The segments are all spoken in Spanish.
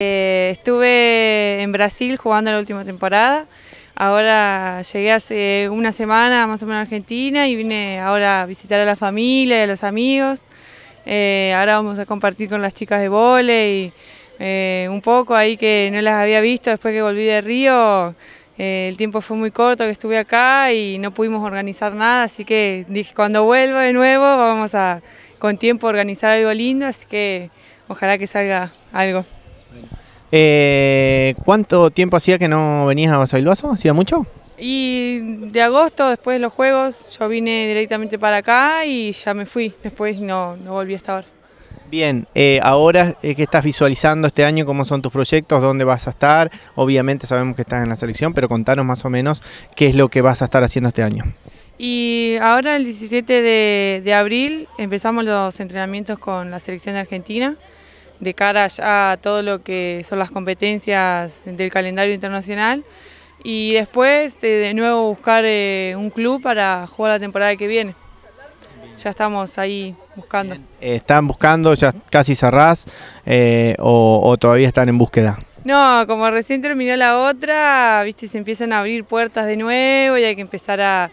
Eh, estuve en Brasil jugando la última temporada. Ahora llegué hace una semana más o menos a Argentina y vine ahora a visitar a la familia y a los amigos. Eh, ahora vamos a compartir con las chicas de vole y eh, un poco ahí que no las había visto después que volví de Río. el tiempo fue muy corto que estuve acá y no pudimos organizar nada, así que dije cuando vuelva de nuevo vamos a con tiempo organizar algo lindo, así que ojalá que salga algo. Eh, ¿Cuánto tiempo hacía que no venías a Basavilbaso? ¿Hacía mucho? Y de agosto, después de los Juegos, yo vine directamente para acá y ya me fui. Después no, volví hasta ahora. Bien, eh, ahora eh, que estás visualizando este año, cómo son tus proyectos, dónde vas a estar. Obviamente sabemos que estás en la selección, pero contanos más o menos qué es lo que vas a estar haciendo este año. Y ahora el 17 de abril empezamos los entrenamientos con la selección de Argentina de cara ya a todo lo que son las competencias del calendario internacional y después eh, de nuevo buscar eh, un club para jugar la temporada que viene. Ya estamos ahí buscando. Eh, ¿Están buscando, ya casi cerrás o, todavía están en búsqueda? No, como recién terminó la otra, viste, se empiezan a abrir puertas de nuevo y hay que empezar a,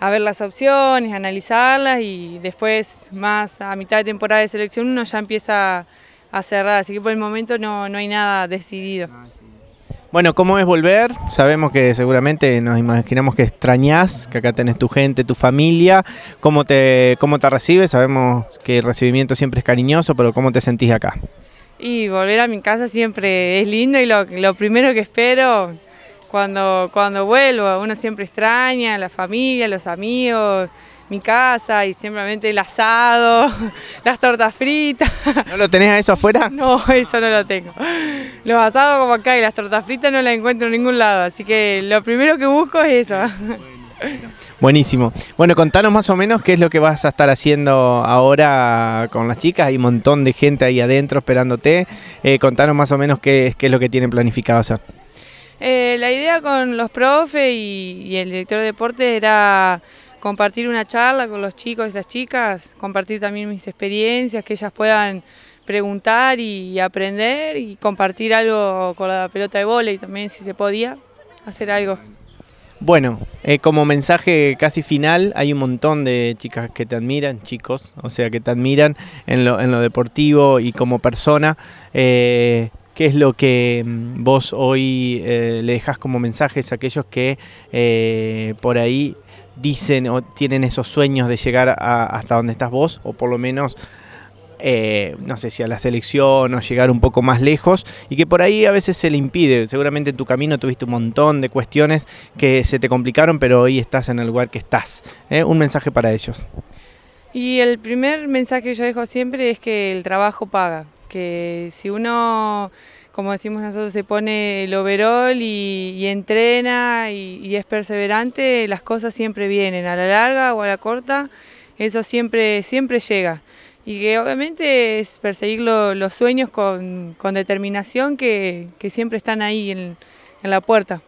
ver las opciones, analizarlas y después más a mitad de temporada de selección uno ya empieza a cerrar, así que por el momento no, hay nada decidido. Ah, bueno, ¿cómo es volver? Sabemos que seguramente nos imaginamos que extrañás, que acá tenés tu gente, tu familia. ¿Cómo te, cómo te recibes? Sabemos que el recibimiento siempre es cariñoso, pero ¿cómo te sentís acá? Y volver a mi casa siempre es lindo y lo, primero que espero cuando, cuando vuelvo, uno siempre extraña, la familia, los amigos, mi casa y simplemente el asado, las tortas fritas. ¿No lo tenés a eso afuera? No, eso no lo tengo. Los asados como acá y las tortas fritas no las encuentro en ningún lado, así que lo primero que busco es eso. Buenísimo. Bueno, contanos más o menos qué es lo que vas a estar haciendo ahora con las chicas. Hay un montón de gente ahí adentro esperándote. Eh, contanos más o menos qué, es lo que tienen planificado hacer. Eh, la idea con los profes y, el director de deporte era compartir una charla con los chicos y las chicas, compartir también mis experiencias, que ellas puedan preguntar y aprender y compartir algo con la pelota de ...y también si se podía hacer algo. Bueno, eh, como mensaje casi final, hay un montón de chicas que te admiran, chicos, o sea, que te admiran en lo, deportivo y como persona. Eh, ¿Qué es lo que mm, vos hoy eh, le dejas como mensajes a aquellos que por ahí dicen o tienen esos sueños de llegar hasta donde estás vos, o por lo menos, eh, no sé si a la selección o llegar un poco más lejos, y que por ahí a veces se le impide. Seguramente en tu camino tuviste un montón de cuestiones que se te complicaron, pero hoy estás en el lugar que estás. ¿eh? Un mensaje para ellos. Y el primer mensaje que yo dejo siempre es que el trabajo paga que si uno, como decimos nosotros, se pone el overall y, entrena y, es perseverante, las cosas siempre vienen, a la larga o a la corta, eso siempre, siempre llega. Y que obviamente es perseguir los sueños con, determinación que, siempre están ahí en, en la puerta.